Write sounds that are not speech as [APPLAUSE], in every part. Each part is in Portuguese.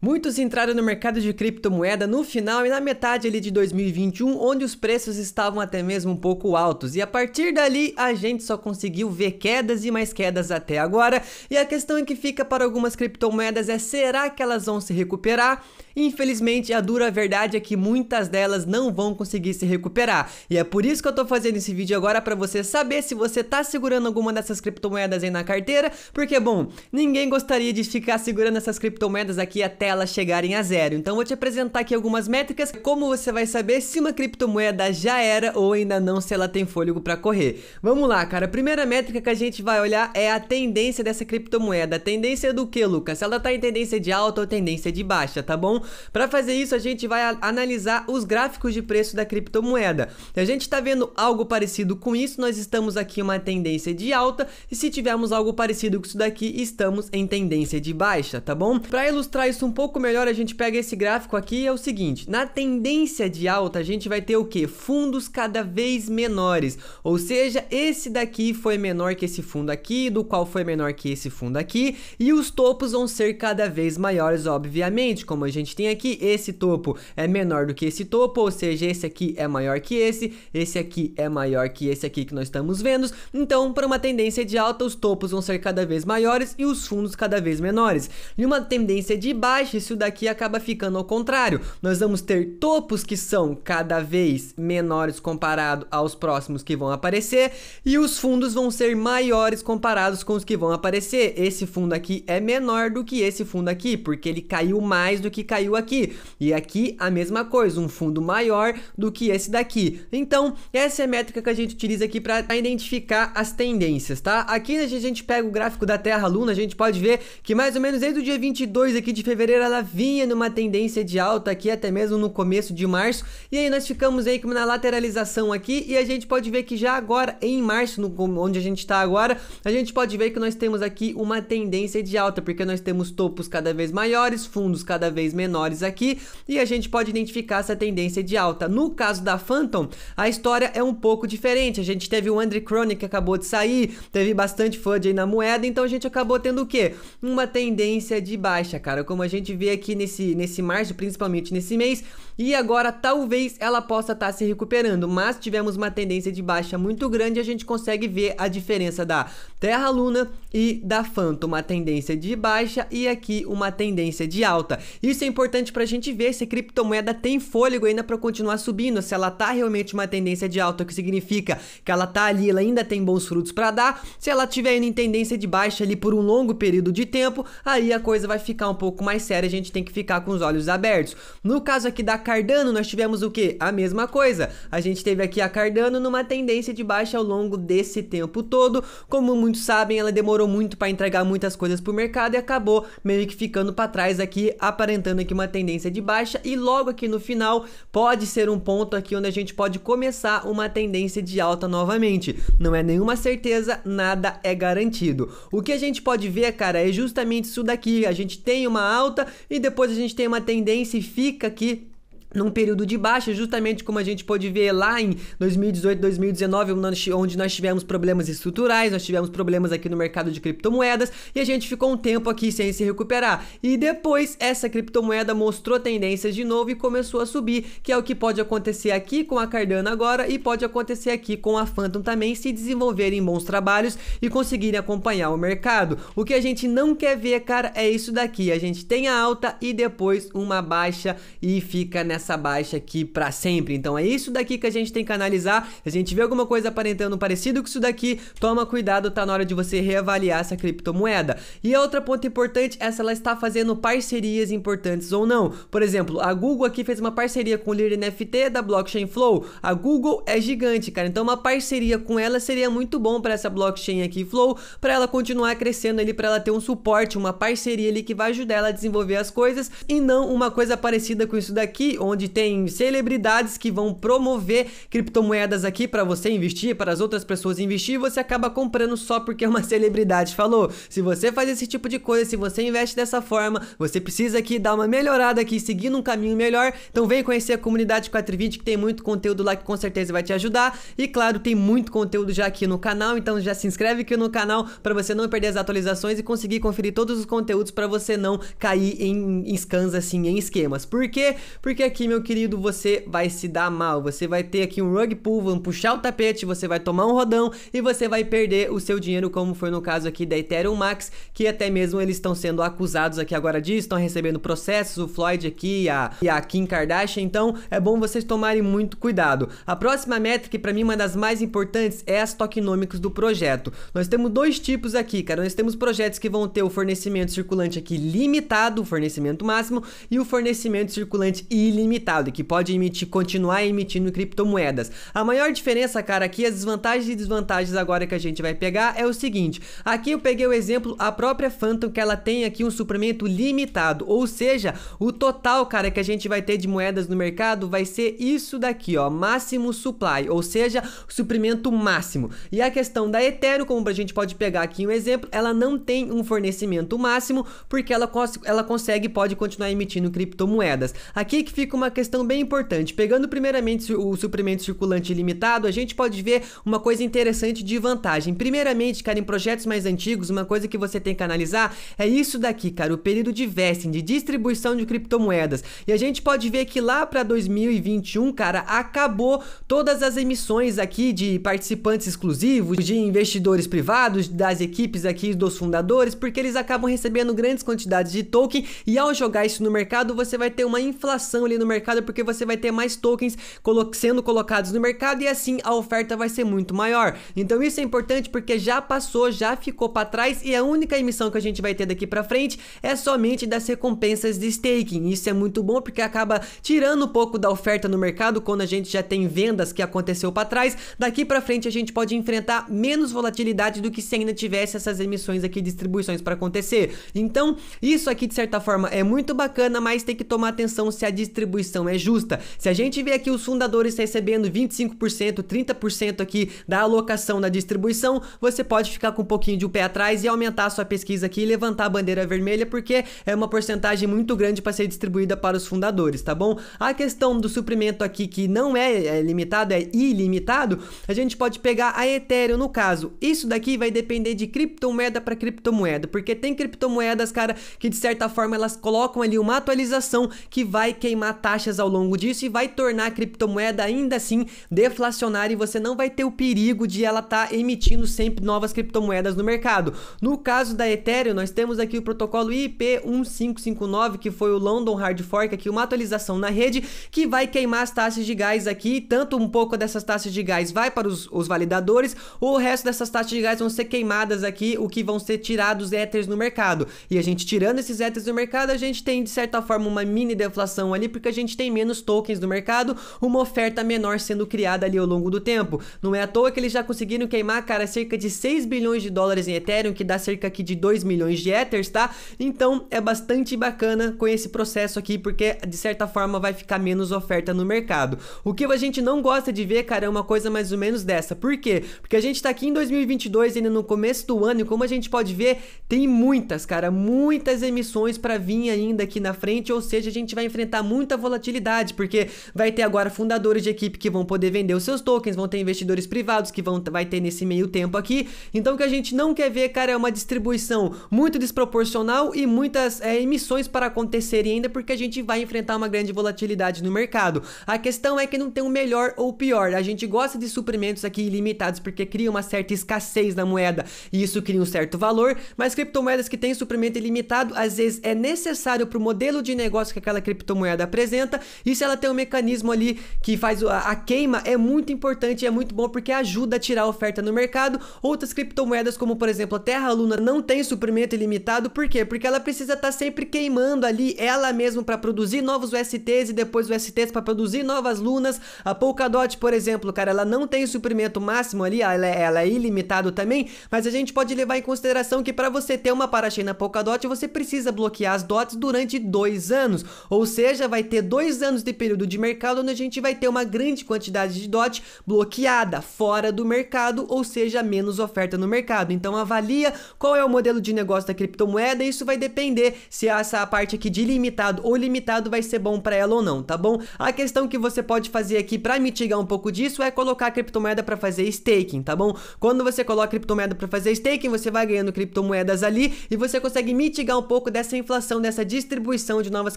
Muitos entraram no mercado de criptomoeda no final e na metade ali de 2021, onde os preços estavam até mesmo um pouco altos. E a partir dali, a gente só conseguiu ver quedas e mais quedas até agora. E a questão que fica para algumas criptomoedas é será que elas vão se recuperar? Infelizmente, a dura verdade é que muitas delas não vão conseguir se recuperar. E é por isso que eu tô fazendo esse vídeo agora para você saber se você tá segurando alguma dessas criptomoedas aí na carteira, porque bom, ninguém gostaria de ficar segurando essas criptomoedas aqui até elas chegarem a zero. Então vou te apresentar aqui algumas métricas, como você vai saber se uma criptomoeda já era ou ainda não, se ela tem fôlego para correr. Vamos lá, cara. A primeira métrica que a gente vai olhar é a tendência dessa criptomoeda. A tendência do que, Lucas? Se ela tá em tendência de alta ou tendência de baixa, tá bom? Para fazer isso, a gente vai analisar os gráficos de preço da criptomoeda. Se a gente está vendo algo parecido com isso, nós estamos aqui em uma tendência de alta e se tivermos algo parecido com isso daqui, estamos em tendência de baixa, tá bom? Para ilustrar isso um pouco melhor, a gente pega esse gráfico aqui é o seguinte, na tendência de alta a gente vai ter o que? Fundos cada vez menores, ou seja, esse daqui foi menor que esse fundo aqui, do qual foi menor que esse fundo aqui, e os topos vão ser cada vez maiores, obviamente, como a gente tem aqui, esse topo é menor do que esse topo, ou seja, esse aqui é maior que esse, esse aqui é maior que esse aqui que nós estamos vendo, então para uma tendência de alta os topos vão ser cada vez maiores e os fundos cada vez menores, e uma tendência de baixa baixa, isso daqui acaba ficando ao contrário. Nós vamos ter topos que são cada vez menores comparado aos próximos que vão aparecer e os fundos vão ser maiores comparados com os que vão aparecer. Esse fundo aqui é menor do que esse fundo aqui, porque ele caiu mais do que caiu aqui. E aqui a mesma coisa, um fundo maior do que esse daqui. Então, essa é a métrica que a gente utiliza aqui para identificar as tendências, tá? Aqui a gente pega o gráfico da Terra-Luna, a gente pode ver que mais ou menos desde o dia 22 aqui de fevereiro ela vinha numa tendência de alta aqui, até mesmo no começo de março. E aí nós ficamos aí na lateralização aqui e a gente pode ver que já agora, em março, no, onde a gente está agora, a gente pode ver que nós temos aqui uma tendência de alta, porque nós temos topos cada vez maiores, fundos cada vez menores aqui, e a gente pode identificar essa tendência de alta. No caso da Phantom, a história é um pouco diferente. A gente teve o Andrew Chronic que acabou de sair, teve bastante FUD aí na moeda, então a gente acabou tendo o quê? Uma tendência de baixa, cara. Como a gente gente vê aqui nesse, nesse março, principalmente nesse mês. E agora talvez ela possa estar tá se recuperando, mas tivemos uma tendência de baixa muito grande. A gente consegue ver a diferença da Terra Luna e da Phantom, uma tendência de baixa e aqui uma tendência de alta. Isso é importante para a gente ver se a criptomoeda tem fôlego ainda para continuar subindo, se ela tá realmente uma tendência de alta, o que significa que ela tá ali, ela ainda tem bons frutos para dar. Se ela tiver indo em tendência de baixa ali por um longo período de tempo, aí a coisa vai ficar um pouco mais séria série, a gente tem que ficar com os olhos abertos. No caso aqui da Cardano, nós tivemos o que? A mesma coisa. A gente teve aqui a Cardano numa tendência de baixa ao longo desse tempo todo. Como muitos sabem, ela demorou muito para entregar muitas coisas para o mercado e acabou meio que ficando para trás aqui, aparentando aqui uma tendência de baixa. E logo aqui no final, pode ser um ponto aqui onde a gente pode começar uma tendência de alta novamente. Não é nenhuma certeza, nada é garantido. O que a gente pode ver, cara, é justamente isso daqui. A gente tem uma alta, e depois a gente tem uma tendência e fica aqui num período de baixa, justamente como a gente pode ver lá em 2018, 2019, onde nós tivemos problemas estruturais, nós tivemos problemas aqui no mercado de criptomoedas e a gente ficou um tempo aqui sem se recuperar. E depois essa criptomoeda mostrou tendências de novo e começou a subir, que é o que pode acontecer aqui com a Cardano agora e pode acontecer aqui com a Phantom também se desenvolverem bons trabalhos e conseguirem acompanhar o mercado. O que a gente não quer ver, cara, é isso daqui. A gente tem a alta e depois uma baixa e fica nessa essa baixa aqui para sempre. Então é isso daqui que a gente tem que analisar. Se a gente vê alguma coisa aparentando parecido com isso daqui, toma cuidado, tá na hora de você reavaliar essa criptomoeda. E outra ponto importante é se ela está fazendo parcerias importantes ou não. Por exemplo, a Google aqui fez uma parceria com o Lear NFT da Blockchain Flow. A Google é gigante, cara. Então uma parceria com ela seria muito bom para essa blockchain aqui Flow, para ela continuar crescendo ali, para ela ter um suporte, uma parceria ali que vai ajudar ela a desenvolver as coisas e não uma coisa parecida com isso daqui, onde tem celebridades que vão promover criptomoedas aqui para você investir, para as outras pessoas investir, e você acaba comprando só porque é uma celebridade falou. Se você faz esse tipo de coisa, se você investe dessa forma, você precisa aqui dar uma melhorada aqui, seguir num caminho melhor. Então vem conhecer a comunidade 420 que tem muito conteúdo lá que com certeza vai te ajudar. E claro, tem muito conteúdo já aqui no canal, então já se inscreve aqui no canal para você não perder as atualizações e conseguir conferir todos os conteúdos para você não cair em, em scans assim, em esquemas. Por quê? Porque aqui aqui, meu querido, você vai se dar mal. Você vai ter aqui um rug pull, vão puxar o tapete, você vai tomar um rodão e você vai perder o seu dinheiro, como foi no caso aqui da Ethereum Max, que até mesmo eles estão sendo acusados aqui agora disso, estão recebendo processos, o Floyd aqui a, e a Kim Kardashian. Então, é bom vocês tomarem muito cuidado. A próxima métrica, para mim, é uma das mais importantes é as tokenômicas do projeto. Nós temos dois tipos aqui, cara. Nós temos projetos que vão ter o fornecimento circulante aqui limitado, o fornecimento máximo, e o fornecimento circulante ilimitado ilimitado e que pode emitir, continuar emitindo criptomoedas. A maior diferença, cara, aqui, as vantagens e desvantagens agora que a gente vai pegar é o seguinte. Aqui eu peguei o exemplo, a própria Phantom, que ela tem aqui um suprimento limitado, ou seja, o total, cara, que a gente vai ter de moedas no mercado vai ser isso daqui, ó, máximo supply, ou seja, suprimento máximo. E a questão da Ethereum, como a gente pode pegar aqui um exemplo, ela não tem um fornecimento máximo, porque ela, cons ela consegue, pode continuar emitindo criptomoedas. Aqui que fica uma questão bem importante. Pegando primeiramente o suprimento circulante limitado, a gente pode ver uma coisa interessante de vantagem. Primeiramente, cara, em projetos mais antigos, uma coisa que você tem que analisar é isso daqui, cara, o período de vesting, de distribuição de criptomoedas. E a gente pode ver que lá para 2021, cara, acabou todas as emissões aqui de participantes exclusivos, de investidores privados, das equipes aqui dos fundadores, porque eles acabam recebendo grandes quantidades de token e ao jogar isso no mercado, você vai ter uma inflação ali no mercado porque você vai ter mais tokens colo sendo colocados no mercado e assim a oferta vai ser muito maior. Então isso é importante porque já passou, já ficou para trás e a única emissão que a gente vai ter daqui para frente é somente das recompensas de staking. Isso é muito bom porque acaba tirando um pouco da oferta no mercado quando a gente já tem vendas que aconteceu para trás. Daqui para frente a gente pode enfrentar menos volatilidade do que se ainda tivesse essas emissões aqui, distribuições para acontecer. Então, isso aqui de certa forma é muito bacana, mas tem que tomar atenção se a distribuição distribuição é justa. Se a gente vê aqui os fundadores recebendo 25%, 30% aqui da alocação na distribuição, você pode ficar com um pouquinho de um pé atrás e aumentar a sua pesquisa aqui e levantar a bandeira vermelha, porque é uma porcentagem muito grande para ser distribuída para os fundadores, tá bom? A questão do suprimento aqui, que não é, é limitado, é ilimitado, a gente pode pegar a Ethereum no caso. Isso daqui vai depender de criptomoeda para criptomoeda, porque tem criptomoedas, cara, que de certa forma elas colocam ali uma atualização que vai queimar taxas ao longo disso e vai tornar a criptomoeda ainda assim deflacionária e você não vai ter o perigo de ela estar tá emitindo sempre novas criptomoedas no mercado. No caso da Ethereum, nós temos aqui o protocolo IP1559, que foi o London Hard Fork, aqui uma atualização na rede que vai queimar as taxas de gás aqui, tanto um pouco dessas taxas de gás vai para os, os validadores, o resto dessas taxas de gás vão ser queimadas aqui, o que vão ser tirados éteres no mercado. E a gente tirando esses éteres do mercado, a gente tem de certa forma uma mini deflação ali, porque a gente gente tem menos tokens no mercado, uma oferta menor sendo criada ali ao longo do tempo. Não é à toa que eles já conseguiram queimar, cara, cerca de 6 bilhões de dólares em Ethereum, que dá cerca aqui de 2 milhões de Ethers, tá? Então é bastante bacana com esse processo aqui, porque de certa forma vai ficar menos oferta no mercado. O que a gente não gosta de ver, cara, é uma coisa mais ou menos dessa. Por quê? Porque a gente tá aqui em 2022, ainda no começo do ano, e como a gente pode ver, tem muitas, cara, muitas emissões para vir ainda aqui na frente, ou seja, a gente vai enfrentar muita volatilidade, porque vai ter agora fundadores de equipe que vão poder vender os seus tokens, vão ter investidores privados que vão vai ter nesse meio tempo aqui. Então o que a gente não quer ver, cara, é uma distribuição muito desproporcional e muitas é, emissões para acontecerem ainda, porque a gente vai enfrentar uma grande volatilidade no mercado. A questão é que não tem um melhor ou pior. A gente gosta de suprimentos aqui ilimitados porque cria uma certa escassez na moeda e isso cria um certo valor, mas criptomoedas que têm suprimento ilimitado às vezes é necessário para o modelo de negócio que aquela criptomoeda apresenta apresenta e se ela tem um mecanismo ali que faz a, a queima, é muito importante e é muito bom porque ajuda a tirar oferta no mercado. Outras criptomoedas, como por exemplo a Terra Luna, não tem suprimento ilimitado, por quê? Porque ela precisa estar tá sempre queimando ali ela mesma para produzir novos USTs e depois USTs para produzir novas lunas. A Polkadot, por exemplo, cara, ela não tem suprimento máximo ali, ela é, ela é ilimitado também, mas a gente pode levar em consideração que para você ter uma parachain na Polkadot, você precisa bloquear as dots durante dois anos, ou seja, vai ter dois anos de período de mercado onde a gente vai ter uma grande quantidade de DOT bloqueada, fora do mercado, ou seja, menos oferta no mercado. Então avalia qual é o modelo de negócio da criptomoeda, isso vai depender se essa parte aqui de limitado ou limitado vai ser bom para ela ou não, tá bom? A questão que você pode fazer aqui para mitigar um pouco disso é colocar a criptomoeda para fazer staking, tá bom? Quando você coloca a criptomoeda para fazer staking, você vai ganhando criptomoedas ali e você consegue mitigar um pouco dessa inflação, dessa distribuição de novas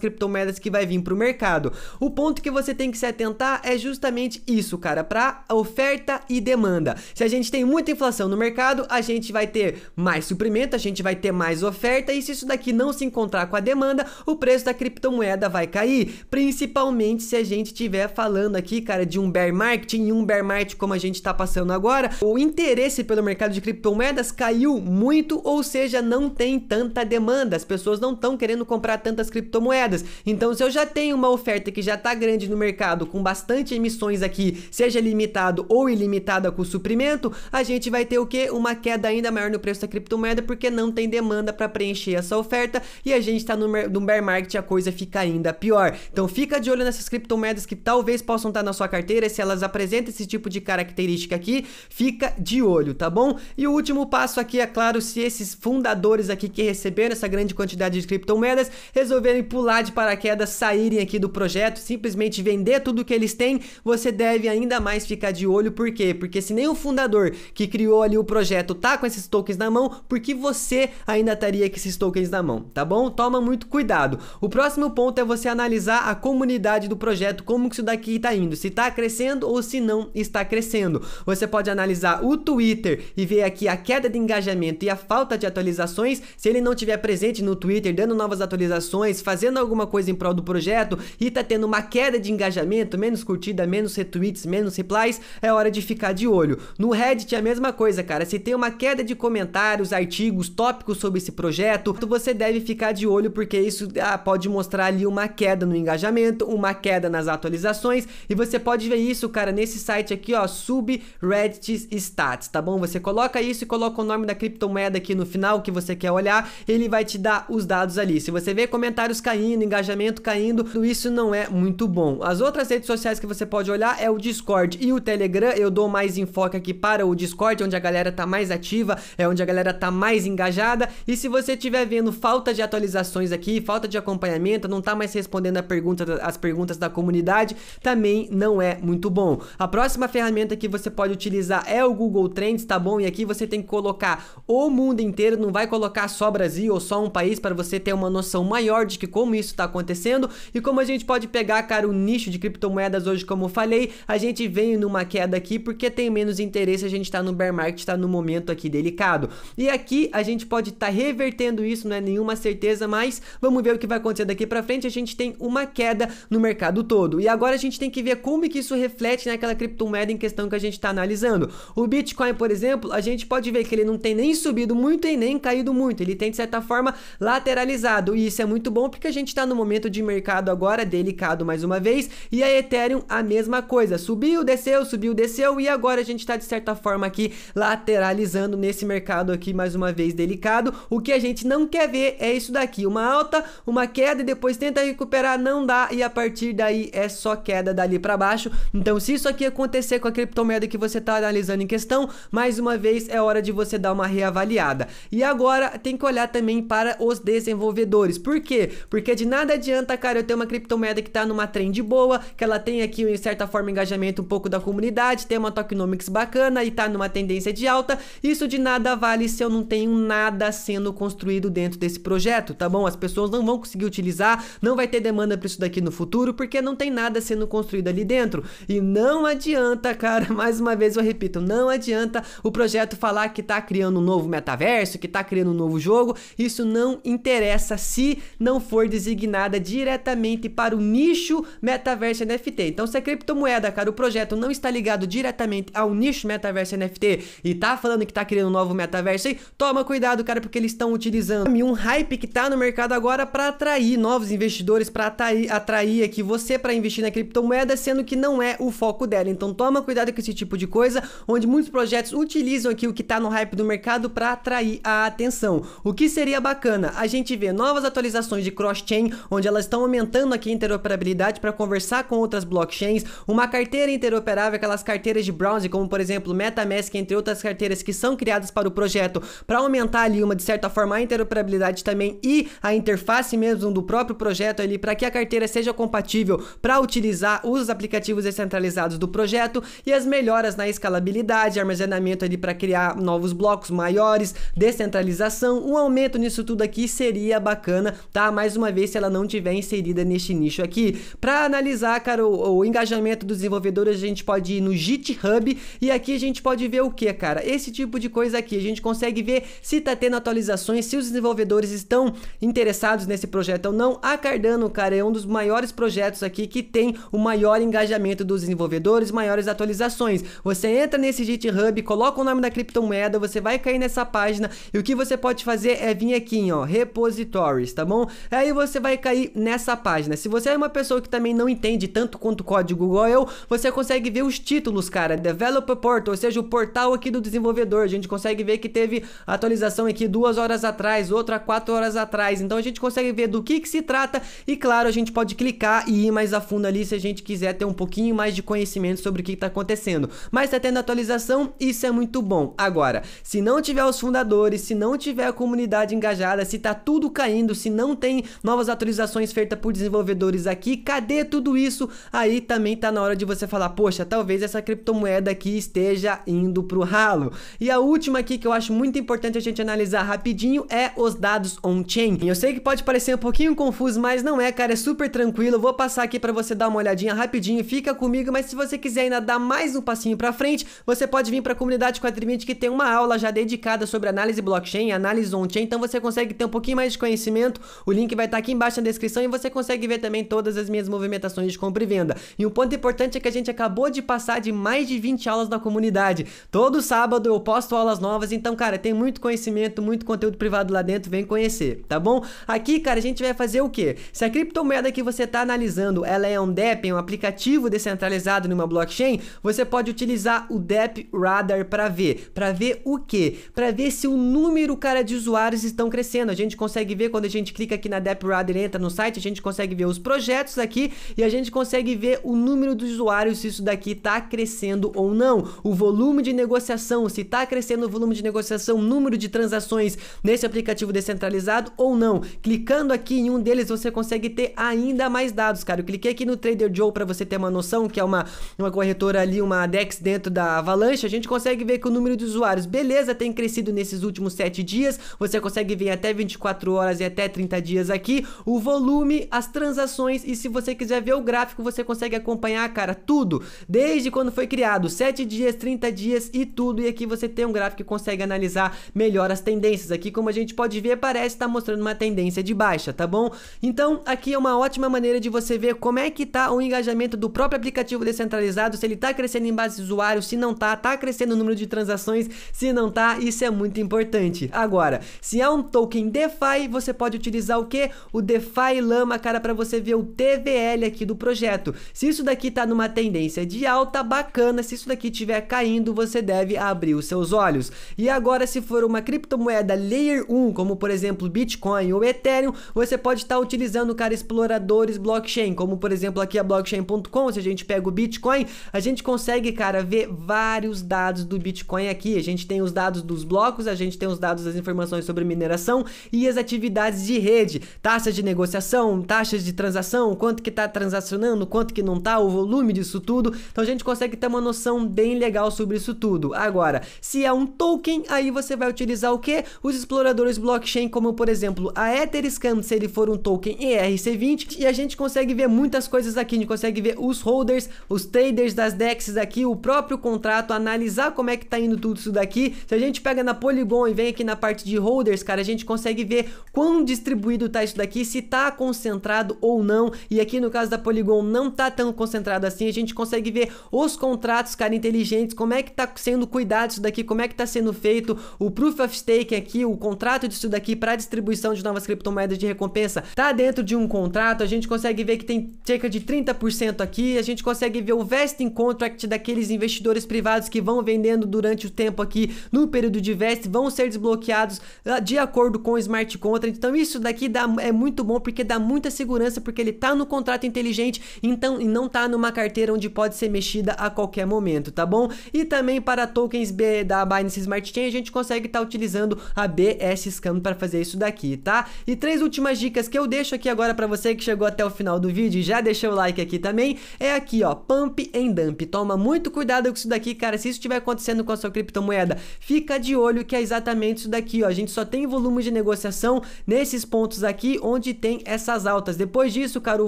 criptomoedas que vai vir para o mercado mercado. O ponto que você tem que se atentar é justamente isso, cara, para oferta e demanda. Se a gente tem muita inflação no mercado, a gente vai ter mais suprimento, a gente vai ter mais oferta e se isso daqui não se encontrar com a demanda, o preço da criptomoeda vai cair, principalmente se a gente estiver falando aqui, cara, de um bear market, em um bear market como a gente está passando agora, o interesse pelo mercado de criptomoedas caiu muito, ou seja, não tem tanta demanda, as pessoas não estão querendo comprar tantas criptomoedas. Então, se eu já tenho uma oferta que já está grande no mercado, com bastante emissões aqui, seja limitado ou ilimitada com suprimento, a gente vai ter o que? Uma queda ainda maior no preço da criptomoeda, porque não tem demanda para preencher essa oferta e a gente está no, no bear market a coisa fica ainda pior. Então fica de olho nessas criptomoedas que talvez possam estar tá na sua carteira, se elas apresentam esse tipo de característica aqui, fica de olho, tá bom? E o último passo aqui é claro, se esses fundadores aqui que receberam essa grande quantidade de criptomoedas resolverem pular de paraquedas, saírem aqui aqui do projeto simplesmente vender tudo que eles têm, você deve ainda mais ficar de olho, por quê? Porque se nem o fundador que criou ali o projeto tá com esses tokens na mão, por que você ainda estaria com esses tokens na mão, tá bom? Toma muito cuidado. O próximo ponto é você analisar a comunidade do projeto, como que isso daqui tá indo, se tá crescendo ou se não está crescendo. Você pode analisar o Twitter e ver aqui a queda de engajamento e a falta de atualizações, se ele não tiver presente no Twitter, dando novas atualizações, fazendo alguma coisa em prol do projeto, e tá tendo uma queda de engajamento, menos curtida, menos retweets, menos replies, é hora de ficar de olho. No Reddit é a mesma coisa, cara. Se tem uma queda de comentários, artigos, tópicos sobre esse projeto, você deve ficar de olho porque isso ah, pode mostrar ali uma queda no engajamento, uma queda nas atualizações e você pode ver isso, cara, nesse site aqui, ó, subreddit stats, tá bom? Você coloca isso e coloca o nome da criptomoeda aqui no final que você quer olhar, ele vai te dar os dados ali. Se você vê comentários caindo, engajamento caindo, tudo isso não é muito bom. As outras redes sociais que você pode olhar é o Discord e o Telegram. Eu dou mais enfoque aqui para o Discord, onde a galera tá mais ativa, é onde a galera tá mais engajada. E se você estiver vendo falta de atualizações aqui, falta de acompanhamento, não tá mais respondendo a pergunta, as perguntas da comunidade, também não é muito bom. A próxima ferramenta que você pode utilizar é o Google Trends, tá bom? E aqui você tem que colocar o mundo inteiro, não vai colocar só Brasil ou só um país para você ter uma noção maior de que como isso está acontecendo e como como a gente pode pegar, cara, o nicho de criptomoedas hoje, como eu falei, a gente veio numa queda aqui porque tem menos interesse, a gente tá no bear market, tá no momento aqui delicado. E aqui a gente pode estar tá revertendo isso, não é nenhuma certeza, mas vamos ver o que vai acontecer daqui para frente. A gente tem uma queda no mercado todo. E agora a gente tem que ver como que isso reflete naquela criptomoeda em questão que a gente está analisando. O Bitcoin, por exemplo, a gente pode ver que ele não tem nem subido muito e nem caído muito. Ele tem, de certa forma, lateralizado. E isso é muito bom porque a gente está no momento de mercado agora agora, delicado mais uma vez. E a Ethereum, a mesma coisa. Subiu, desceu, subiu, desceu. E agora a gente está, de certa forma, aqui lateralizando nesse mercado aqui, mais uma vez, delicado. O que a gente não quer ver é isso daqui. Uma alta, uma queda e depois tenta recuperar, não dá. E a partir daí é só queda dali para baixo. Então, se isso aqui acontecer com a criptomoeda que você está analisando em questão, mais uma vez é hora de você dar uma reavaliada. E agora tem que olhar também para os desenvolvedores. Por quê? Porque de nada adianta, cara, eu ter uma criptomoeda que está numa trend boa, que ela tem aqui, em certa forma, engajamento um pouco da comunidade, tem uma tokenomics bacana e está numa tendência de alta. Isso de nada vale se eu não tenho nada sendo construído dentro desse projeto, tá bom? As pessoas não vão conseguir utilizar, não vai ter demanda para isso daqui no futuro, porque não tem nada sendo construído ali dentro. E não adianta, cara, [LAUGHS] mais uma vez eu repito, não adianta o projeto falar que está criando um novo metaverso, que está criando um novo jogo. Isso não interessa se não for designada diretamente para o nicho metaverso NFT. Então, se a criptomoeda, cara, o projeto não está ligado diretamente ao nicho metaverso NFT e tá falando que tá criando um novo metaverso aí, toma cuidado, cara, porque eles estão utilizando um hype que tá no mercado agora para atrair novos investidores, para atrair, atrair aqui você para investir na criptomoeda, sendo que não é o foco dela. Então, toma cuidado com esse tipo de coisa, onde muitos projetos utilizam aqui o que tá no hype do mercado para atrair a atenção. O que seria bacana? A gente vê novas atualizações de cross-chain, onde elas estão aumentando aqui é interoperabilidade para conversar com outras blockchains, uma carteira interoperável, aquelas carteiras de browser, como por exemplo MetaMask, entre outras carteiras que são criadas para o projeto, para aumentar ali uma de certa forma a interoperabilidade também e a interface mesmo do próprio projeto ali para que a carteira seja compatível para utilizar os aplicativos descentralizados do projeto e as melhoras na escalabilidade, armazenamento ali para criar novos blocos maiores, descentralização, um aumento nisso tudo aqui seria bacana, tá? Mais uma vez se ela não tiver inserida neste deste nicho aqui. Para analisar, cara, o, o, engajamento dos desenvolvedores, a gente pode ir no GitHub e aqui a gente pode ver o que, cara? Esse tipo de coisa aqui. A gente consegue ver se tá tendo atualizações, se os desenvolvedores estão interessados nesse projeto ou não. A Cardano, cara, é um dos maiores projetos aqui que tem o maior engajamento dos desenvolvedores, maiores atualizações. Você entra nesse GitHub, coloca o nome da criptomoeda, você vai cair nessa página e o que você pode fazer é vir aqui, ó, repositories, tá bom? Aí você vai cair nessa página. Né? Se você é uma pessoa que também não entende tanto quanto código igual eu, você consegue ver os títulos, cara. Developer Portal, ou seja, o portal aqui do desenvolvedor. A gente consegue ver que teve atualização aqui duas horas atrás, outra quatro horas atrás. Então a gente consegue ver do que, que se trata e, claro, a gente pode clicar e ir mais a fundo ali se a gente quiser ter um pouquinho mais de conhecimento sobre o que está acontecendo. Mas está tendo atualização, isso é muito bom. Agora, se não tiver os fundadores, se não tiver a comunidade engajada, se está tudo caindo, se não tem novas atualizações feitas por desenvolvedores, aqui, cadê tudo isso? Aí também tá na hora de você falar, poxa, talvez essa criptomoeda aqui esteja indo pro ralo. E a última aqui que eu acho muito importante a gente analisar rapidinho é os dados on-chain. Eu sei que pode parecer um pouquinho confuso, mas não é, cara, é super tranquilo. Eu vou passar aqui para você dar uma olhadinha rapidinho, fica comigo, mas se você quiser ainda dar mais um passinho para frente, você pode vir para a comunidade Quadrimite que tem uma aula já dedicada sobre análise blockchain, análise on-chain, então você consegue ter um pouquinho mais de conhecimento. O link vai estar tá aqui embaixo na descrição e você consegue ver ver também todas as minhas movimentações de compra e venda. E um ponto importante é que a gente acabou de passar de mais de 20 aulas na comunidade. Todo sábado eu posto aulas novas, então, cara, tem muito conhecimento, muito conteúdo privado lá dentro, vem conhecer, tá bom? Aqui, cara, a gente vai fazer o quê? Se a criptomoeda que você está analisando, ela é um DEP, é um aplicativo descentralizado numa blockchain, você pode utilizar o DEP Radar para ver. Para ver o quê? Para ver se o número, cara, de usuários estão crescendo. A gente consegue ver quando a gente clica aqui na DEP Radar e entra no site, a gente consegue consegue ver os projetos aqui e a gente consegue ver o número dos usuários, se isso daqui está crescendo ou não, o volume de negociação, se está crescendo o volume de negociação, o número de transações nesse aplicativo descentralizado ou não. Clicando aqui em um deles, você consegue ter ainda mais dados, cara. Eu cliquei aqui no Trader Joe para você ter uma noção, que é uma, uma corretora ali, uma DEX dentro da Avalanche, a gente consegue ver que o número de usuários, beleza, tem crescido nesses últimos 7 dias, você consegue ver até 24 horas e até 30 dias aqui, o volume, as transações transações e se você quiser ver o gráfico, você consegue acompanhar, cara, tudo, desde quando foi criado, 7 dias, 30 dias e tudo. E aqui você tem um gráfico que consegue analisar melhor as tendências. Aqui, como a gente pode ver, parece estar tá mostrando uma tendência de baixa, tá bom? Então, aqui é uma ótima maneira de você ver como é que tá o engajamento do próprio aplicativo descentralizado, se ele tá crescendo em base de usuários, se não tá, tá crescendo o número de transações, se não tá, isso é muito importante. Agora, se é um token DeFi, você pode utilizar o que? O DeFi Lama, cara, para para você ver o TVL aqui do projeto. Se isso daqui tá numa tendência de alta, bacana. Se isso daqui estiver caindo, você deve abrir os seus olhos. E agora, se for uma criptomoeda Layer 1, como por exemplo Bitcoin ou Ethereum, você pode estar tá utilizando, cara, exploradores blockchain, como por exemplo aqui a blockchain.com. Se a gente pega o Bitcoin, a gente consegue, cara, ver vários dados do Bitcoin aqui. A gente tem os dados dos blocos, a gente tem os dados das informações sobre mineração e as atividades de rede, taxa de negociação, taxas de transação, quanto que está transacionando, quanto que não está, o volume disso tudo. Então a gente consegue ter uma noção bem legal sobre isso tudo. Agora, se é um token, aí você vai utilizar o que? Os exploradores blockchain, como por exemplo a Etherscan, se ele for um token ERC20, e a gente consegue ver muitas coisas aqui, a gente consegue ver os holders, os traders das DEXs aqui, o próprio contrato, analisar como é que tá indo tudo isso daqui. Se a gente pega na Polygon e vem aqui na parte de holders, cara, a gente consegue ver quão distribuído tá isso daqui, se tá concentrado concentrado ou não. E aqui no caso da Polygon não tá tão concentrado assim. A gente consegue ver os contratos, cara, inteligentes, como é que tá sendo cuidado isso daqui, como é que tá sendo feito o Proof of Stake aqui, o contrato disso daqui para distribuição de novas criptomoedas de recompensa, tá dentro de um contrato. A gente consegue ver que tem cerca de 30% aqui. A gente consegue ver o vesting contract daqueles investidores privados que vão vendendo durante o tempo aqui no período de vest, vão ser desbloqueados ah, de acordo com o smart contract. Então isso daqui dá, é muito bom porque dá muita segurança segurança porque ele está no contrato inteligente, então e não está numa carteira onde pode ser mexida a qualquer momento, tá bom? E também para tokens B da Binance Smart Chain, a gente consegue estar tá utilizando a BS Scan para fazer isso daqui, tá? E três últimas dicas que eu deixo aqui agora para você que chegou até o final do vídeo e já deixou o like aqui também, é aqui, ó, pump and dump. Toma muito cuidado com isso daqui, cara. Se isso estiver acontecendo com a sua criptomoeda, fica de olho que é exatamente isso daqui, ó. A gente só tem volume de negociação nesses pontos aqui onde tem essas altas. Depois depois disso, cara, o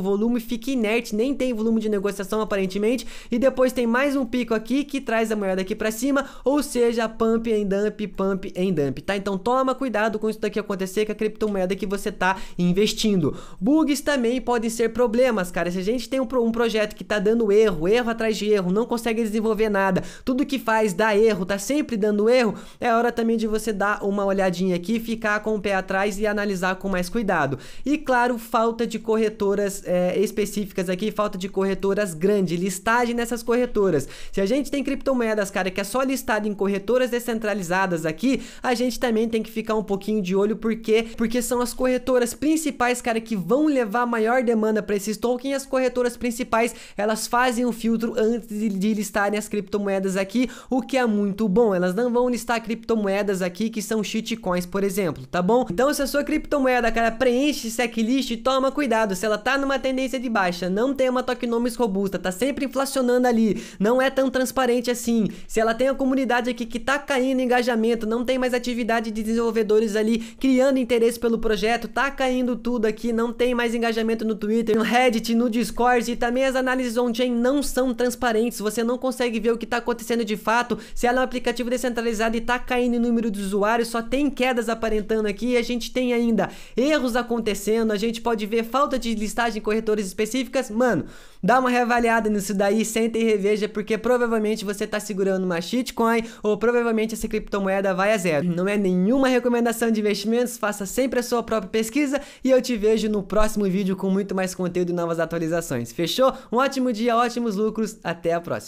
volume fica inerte, nem tem volume de negociação aparentemente. E depois tem mais um pico aqui que traz a moeda aqui para cima, ou seja, pump em dump, pump em dump, tá? Então toma cuidado com isso daqui acontecer com a criptomoeda que você tá investindo. Bugs também podem ser problemas, cara. Se a gente tem um, um projeto que tá dando erro, erro atrás de erro, não consegue desenvolver nada, tudo que faz dá erro, tá sempre dando erro, é hora também de você dar uma olhadinha aqui, ficar com o pé atrás e analisar com mais cuidado. E claro, falta de correção corretoras é, específicas aqui, falta de corretoras grande, listagem nessas corretoras. Se a gente tem criptomoedas, cara, que é só listado em corretoras descentralizadas aqui, a gente também tem que ficar um pouquinho de olho porque porque são as corretoras principais, cara, que vão levar maior demanda para esses tokens. As corretoras principais, elas fazem o um filtro antes de listarem as criptomoedas aqui, o que é muito bom. Elas não vão listar criptomoedas aqui que são shitcoins, por exemplo, tá bom? Então se a sua criptomoeda, cara, preenche esse checklist, toma cuidado cuidado, se ela tá numa tendência de baixa, não tem uma tokenomics robusta, tá sempre inflacionando ali, não é tão transparente assim. Se ela tem a comunidade aqui que tá caindo engajamento, não tem mais atividade de desenvolvedores ali criando interesse pelo projeto, tá caindo tudo aqui, não tem mais engajamento no Twitter, no Reddit, no Discord e também as análises on-chain não são transparentes, você não consegue ver o que tá acontecendo de fato. Se ela é um aplicativo descentralizado e tá caindo em número de usuários, só tem quedas aparentando aqui e a gente tem ainda erros acontecendo, a gente pode ver falta falta de listagem em corretoras específicas, mano, dá uma reavaliada nisso daí, senta e reveja, porque provavelmente você tá segurando uma shitcoin ou provavelmente essa criptomoeda vai a zero. Não é nenhuma recomendação de investimentos, faça sempre a sua própria pesquisa e eu te vejo no próximo vídeo com muito mais conteúdo e novas atualizações. Fechou? Um ótimo dia, ótimos lucros, até a próxima.